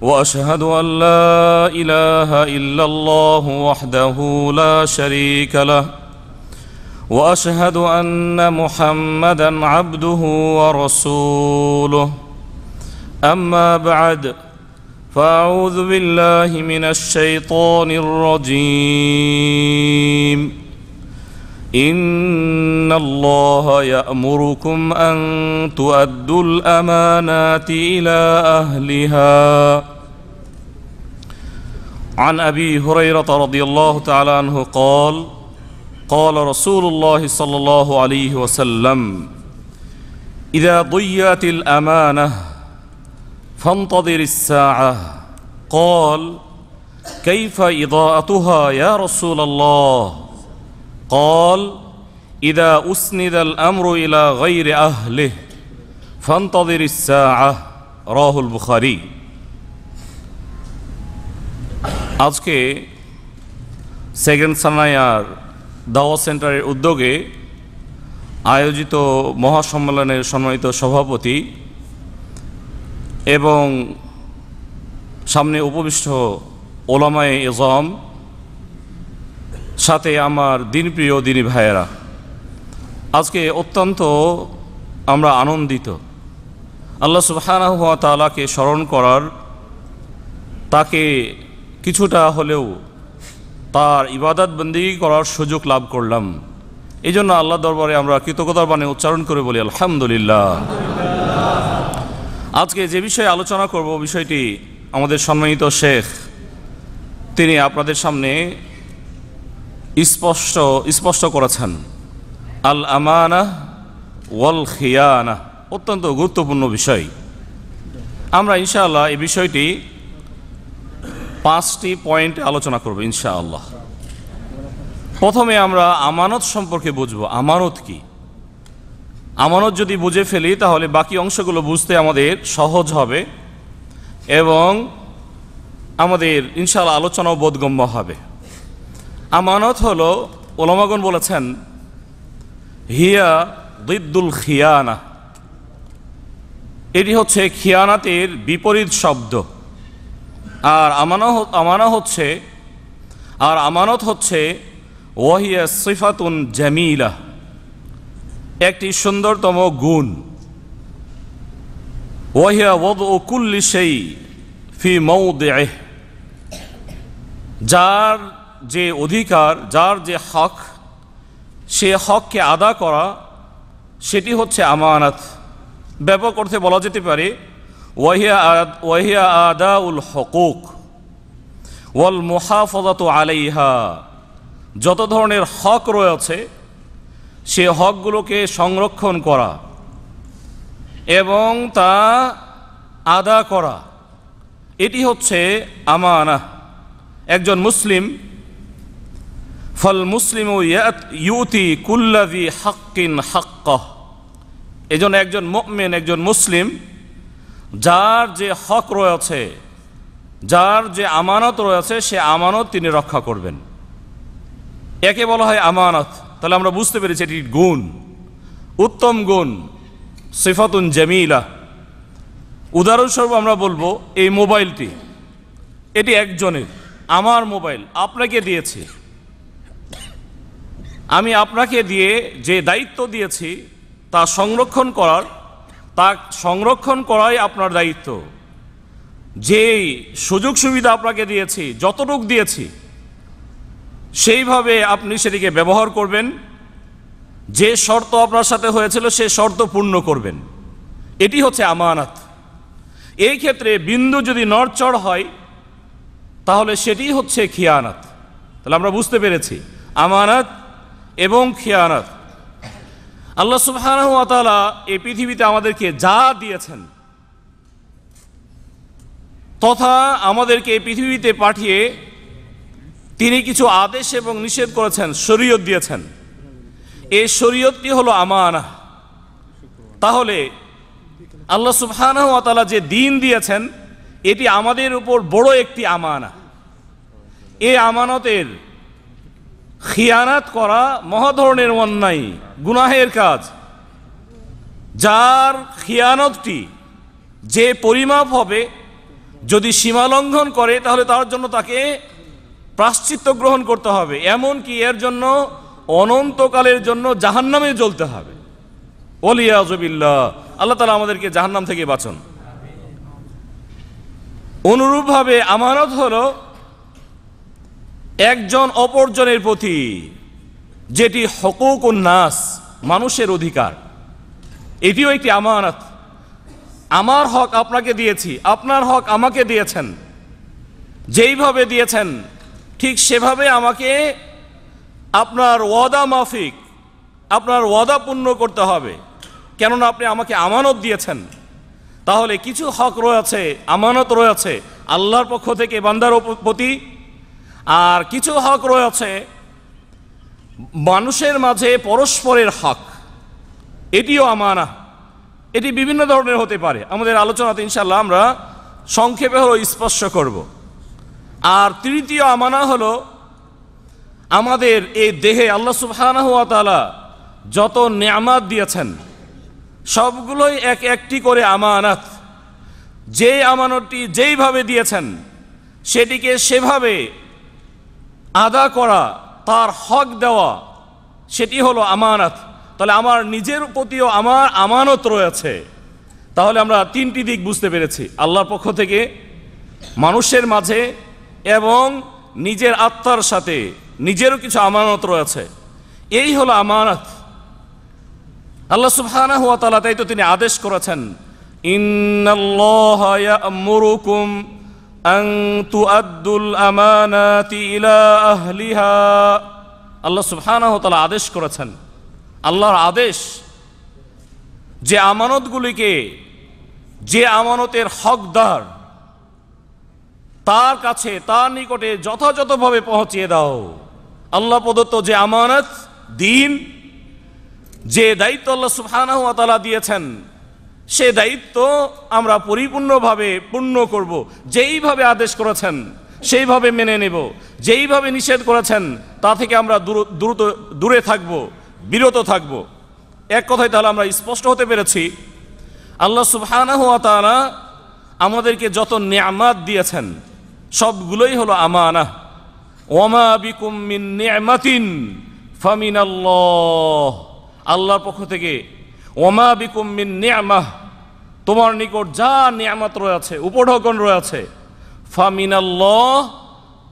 واشهد ان لا اله الا الله وحده لا شريك له واشهد ان محمدا عبده ورسوله اما بعد فاعوذ بالله من الشيطان الرجيم ان الله يامركم ان تؤدوا الامانات الى اهلها عن ابي هريره رضي الله تعالى عنه قال قال رسول الله صلى الله عليه وسلم اذا ضيعت الامانه فانتظر الساعه قال كيف اضاءتها يا رسول الله قال إذا أسند الأمر إلى غير أهله فانتظر الساعة راه البخاري আজকে সেকেন্ড সানায়ার দাওয়া সেন্টারের উদ্যোগে আয়োজিত মহাসম্মেলনের সম্মানিত সভাপতি এবং সামনে উপবিষ্ট ওলামায়ে এজম সাথে আমার দিনপ্রিয় দিনী ভাইয়েরা আজকে অত্যন্ত আমরা আনন্দিত আল্লাহ সুবাহানা তালাকে স্মরণ করার তাকে কিছুটা হলেও তার ইবাদত বন্দি করার সুযোগ লাভ করলাম এই জন্য আল্লাহ দরবারে আমরা কৃতজ্ঞতার বাণী উচ্চারণ করে বলি আলহামদুলিল্লাহ আজকে যে বিষয়ে আলোচনা করব বিষয়টি আমাদের সম্মানিত শেখ তিনি আপনাদের সামনে স্পষ্ট স্পষ্ট করেছেন আল আমানা ওয়াল খিয়ানা অত্যন্ত গুরুত্বপূর্ণ বিষয় আমরা ইনশাআল্লাহ এই বিষয়টি পাঁচটি পয়েন্টে আলোচনা করব ইনশাআল্লাহ প্রথমে আমরা আমানত সম্পর্কে বুঝব আমানত কি আমানত যদি বুঝে ফেলি তাহলে বাকি অংশগুলো বুঝতে আমাদের সহজ হবে এবং আমাদের ইনশাআল্লাহ আলোচনাও বোধগম্য হবে আমানত হল ওলামাগন বলেছেন হিয়া দিদ্দুল খিয়ানা এটি হচ্ছে খিয়ানাতের বিপরীত শব্দ আর আমানা আমানা হচ্ছে আর আমানত হচ্ছে ওয়াহিয়া সিফাতুন জামিলা একটি সুন্দরতম গুণ ওয়াহিয়া ওদ ও কুল্লি সেই ফি মৌদে যার যে অধিকার যার যে হক সে হককে আদা করা সেটি হচ্ছে আমানত ব্যাপক অর্থে বলা যেতে পারে ওয়াহিয়া ওয়াহিয়া আদা উল হকুক ওয়াল মোহাফজত আলাইহা যত ধরনের হক রয়েছে সে হকগুলোকে সংরক্ষণ করা এবং তা আদা করা এটি হচ্ছে আমানা একজন মুসলিম ফল মুসলিম ইউতি কুল্লাভি হাক্কিন হাক্ক এজন্য একজন মকমেন একজন মুসলিম যার যে হক রয়েছে যার যে আমানত রয়েছে সে আমানত তিনি রক্ষা করবেন একে বলা হয় আমানত তাহলে আমরা বুঝতে পেরেছি এটি গুণ উত্তম গুণ সিফাতুন জামিলা উদাহরণস্বরূপ আমরা বলবো এই মোবাইলটি এটি একজনের আমার মোবাইল আপনাকে দিয়েছে আমি আপনাকে দিয়ে যে দায়িত্ব দিয়েছি তা সংরক্ষণ করার তা সংরক্ষণ করাই আপনার দায়িত্ব যেই সুযোগ সুবিধা আপনাকে দিয়েছি যতটুক দিয়েছি সেইভাবে আপনি সেটিকে ব্যবহার করবেন যে শর্ত আপনার সাথে হয়েছিল সে শর্ত পূর্ণ করবেন এটি হচ্ছে আমানত এই ক্ষেত্রে বিন্দু যদি নড়চড় হয় তাহলে সেটি হচ্ছে খিয়ানাত তাহলে আমরা বুঝতে পেরেছি আমানত এবং খেয়ানত আল্লাহ সুবহানাহু এই পৃথিবীতে আমাদেরকে যা দিয়েছেন তথা আমাদেরকে এই পৃথিবীতে পাঠিয়ে তিনি কিছু আদেশ এবং নিষেধ করেছেন শরীয়ত দিয়েছেন এই শরীয়তটি হলো আমানা তাহলে আল্লাহ সুবহানাহু যে দিন দিয়েছেন এটি আমাদের উপর বড় একটি আমানা এই আমানতের খিয়ানাত করা মহাধরণের অন্যায় গুনাহের কাজ যার খিয়ানতটি যে পরিমাপ হবে যদি সীমা লঙ্ঘন করে তাহলে তার জন্য তাকে প্রাশ্চিত্য গ্রহণ করতে হবে এমন কি এর জন্য অনন্তকালের জন্য জাহান্নামে জ্বলতে হবে অলিয়াজবিল্লা আল্লাহ তালা আমাদেরকে জাহান্নাম থেকে বাঁচন অনুরূপভাবে আমানত হলো একজন অপরজনের প্রতি যেটি হকুক উন্নাস মানুষের অধিকার এটিও একটি আমানত আমার হক আপনাকে দিয়েছি আপনার হক আমাকে দিয়েছেন যেইভাবে দিয়েছেন ঠিক সেভাবে আমাকে আপনার ওয়াদা মাফিক আপনার ওয়াদা পূর্ণ করতে হবে কেননা আপনি আমাকে আমানত দিয়েছেন তাহলে কিছু হক রয়েছে আমানত রয়েছে আল্লাহর পক্ষ থেকে বান্দার প্রতি আর কিছু হক রয়েছে মানুষের মাঝে পরস্পরের হক এটিও আমানা এটি বিভিন্ন ধরনের হতে পারে আমাদের আলোচনাতে ইনশাল্লাহ আমরা সংক্ষেপে হলো স্পর্শ করব আর তৃতীয় আমানা হলো আমাদের এই দেহে আল্লাহ সুবাহানহাতালা যত নামাত দিয়েছেন সবগুলোই এক একটি করে আমানাত যে আমানতটি যেইভাবে দিয়েছেন সেটিকে সেভাবে আদা করা তার হক দেওয়া সেটি হলো আমানত তাহলে আমার নিজের প্রতিও আমার আমানত রয়েছে তাহলে আমরা তিনটি দিক বুঝতে পেরেছি আল্লাহর পক্ষ থেকে মানুষের মাঝে এবং নিজের আত্মার সাথে নিজেরও কিছু আমানত রয়েছে এই হলো আমানত আল্লাহ সুফানা হুয়া তালা তাই তো তিনি আদেশ করেছেন ইন্নাল্লাহা ইয়া'মুরুকুম আং তু আব্দুল আমানাতি ইলা আহলিহা আল্লাহ সুবহানাহু আদেশ করেছেন আল্লাহর আদেশ যে আমানতগুলিকে যে আমানতের হকদার তার কাছে তার নিকটে যথাযথভাবে পৌঁছিয়ে দাও আল্লাহ প্রদত্ত যে আমানত দিন যে দায়িত্ব আল্লাহ সুফানা ওয়া দিয়েছেন সে দায়িত্ব আমরা পরিপূর্ণভাবে পূর্ণ করব যেইভাবে আদেশ করেছেন সেইভাবে মেনে নেব যেইভাবে নিষেধ করেছেন তা থেকে আমরা দ্রুত দূরে থাকব বিরত থাকব এক কথায় তাহলে আমরা স্পষ্ট হতে পেরেছি আল্লাহ সুফানা ওয়া তাআলা আমাদেরকে যত নেয়ামাত দিয়েছেন সবগুলোই হলো আমানা ওমা বিকুম মিন ফামিন আল্লাহ আল্লাহর পক্ষ থেকে ওমা বিকুম্মিন নিয়ামাহ তোমার নিকট যা নিয়ামত রয়েছে উপঢকন রয়েছে ফামিনাল্লাহ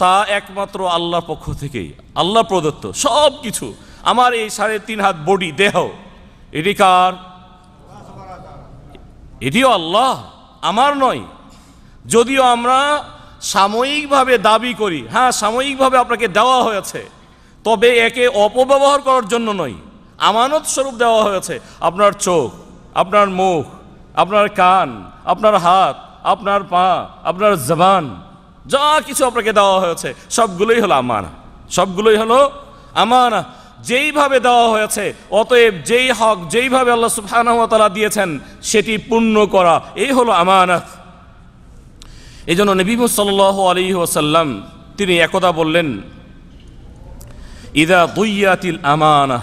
তা একমাত্র আল্লাহ পক্ষ থেকেই আল্লাহ প্রদত্ত সব কিছু আমার এই সাড়ে তিন হাত বডি দেহ এটি কার এটিও আল্লাহ আমার নয় যদিও আমরা সাময়িকভাবে দাবি করি হ্যাঁ সাময়িকভাবে আপনাকে দেওয়া হয়েছে তবে একে অপব্যবহার করার জন্য নয় আমানত স্বরূপ দেওয়া হয়েছে আপনার চোখ আপনার মুখ আপনার কান আপনার হাত আপনার পা আপনার জবান যা কিছু আপনাকে দেওয়া হয়েছে সবগুলোই হলো আমানা সবগুলোই হলো আমানা যেইভাবে দেওয়া হয়েছে অতএব যেই হক যেইভাবে আল্লাহ সুফানহতালা দিয়েছেন সেটি পূর্ণ করা এই হলো আমানাত এই জন্য নবীম সাল আলী ওসাল্লাম তিনি একদা বললেন ইদা দুইয়াতিল আমানা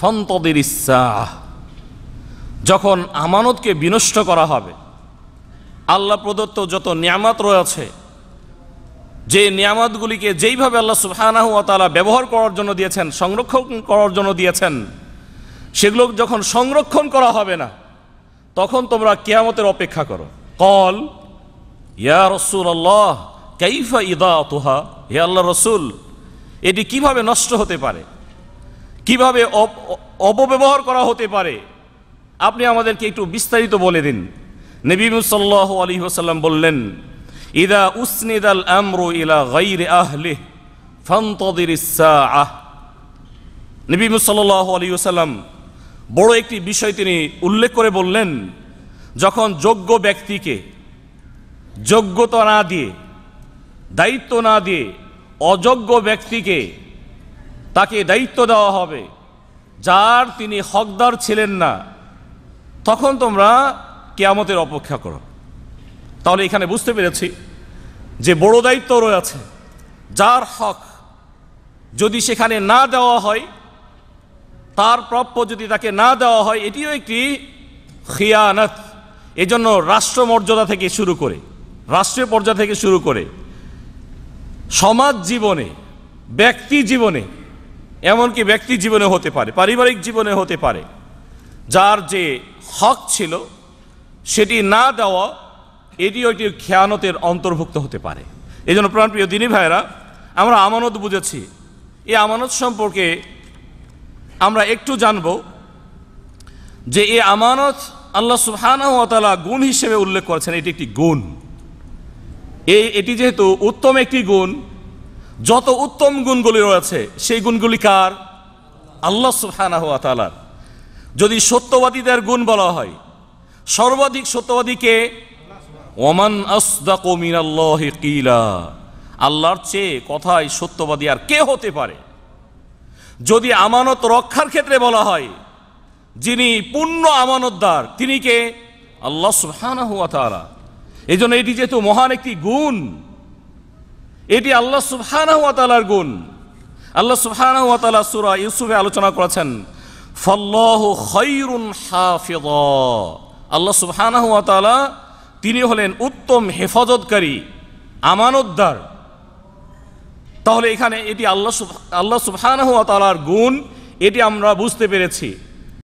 ফন্তদের ইচ্ছা যখন আমানতকে বিনষ্ট করা হবে আল্লাহ প্রদত্ত যত নিয়ামত রয়েছে যে নিয়ামতগুলিকে যেইভাবে আল্লাহ তালা ব্যবহার করার জন্য দিয়েছেন সংরক্ষণ করার জন্য দিয়েছেন সেগুলো যখন সংরক্ষণ করা হবে না তখন তোমরা কেয়ামতের অপেক্ষা করো কল ইয়া রসুল আল্লাহ কাইফা ইদা তোহা হে আল্লাহ রসুল এটি কিভাবে নষ্ট হতে পারে কিভাবে অপব্যবহার করা হতে পারে আপনি আমাদেরকে একটু বিস্তারিত বলে দিন সাল্লাহ আলী হোসাল্লাম বললেন ইদা উসনিদ আল আমরু ইলা গাইর আহলে ফন্তদির আহ নবীমুসাল্লাহ আলী হোসাল্লাম বড় একটি বিষয় তিনি উল্লেখ করে বললেন যখন যোগ্য ব্যক্তিকে যোগ্যতা না দিয়ে দায়িত্ব না দিয়ে অযোগ্য ব্যক্তিকে তাকে দায়িত্ব দেওয়া হবে যার তিনি হকদার ছিলেন না তখন তোমরা কেয়ামতের অপেক্ষা করো তাহলে এখানে বুঝতে পেরেছি যে বড় দায়িত্ব রয়েছে যার হক যদি সেখানে না দেওয়া হয় তার প্রাপ্য যদি তাকে না দেওয়া হয় এটিও একটি খিয়ানাত এজন্য রাষ্ট্র মর্যাদা থেকে শুরু করে রাষ্ট্রীয় পর্যায়ে থেকে শুরু করে সমাজ জীবনে ব্যক্তি জীবনে এমনকি ব্যক্তি জীবনে হতে পারে পারিবারিক জীবনে হতে পারে যার যে হক ছিল সেটি না দেওয়া এটিও একটি খেয়ানতের অন্তর্ভুক্ত হতে পারে এই জন্য প্রাণপ্রিয় দিনী ভাইরা আমরা আমানত বুঝেছি এই আমানত সম্পর্কে আমরা একটু জানব যে এই আমানত আল্লাহ সুহানা গুণ হিসেবে উল্লেখ করেছেন এটি একটি গুণ এই এটি যেহেতু উত্তম একটি গুণ যত উত্তম গুণগুলি রয়েছে সেই গুণগুলি কার আল্লাহ সুফানা হওয়া তালার যদি সত্যবাদীদের গুণ বলা হয় সর্বাধিক সত্যবাদীকে ওমান কিলা আল্লাহর চেয়ে কথায় সত্যবাদী আর কে হতে পারে যদি আমানত রক্ষার ক্ষেত্রে বলা হয় যিনি পূর্ণ আমানতদার তিনি কে আল্লাহ সুহানা হুয়া এই জন্য এটি যেহেতু মহান একটি গুণ এটি আল্লাহ সুবহানার গুণ আল্লাহ সুবহানা সুরা ইউসুফে আলোচনা করেছেন ফল্লাহ খৈরুন হাফিদ আল্লাহ সুবহানাহু তালা তিনি হলেন উত্তম হেফাজতকারী আমানতদার তাহলে এখানে এটি আল্লাহ আল্লাহ হুয়া তালার গুণ এটি আমরা বুঝতে পেরেছি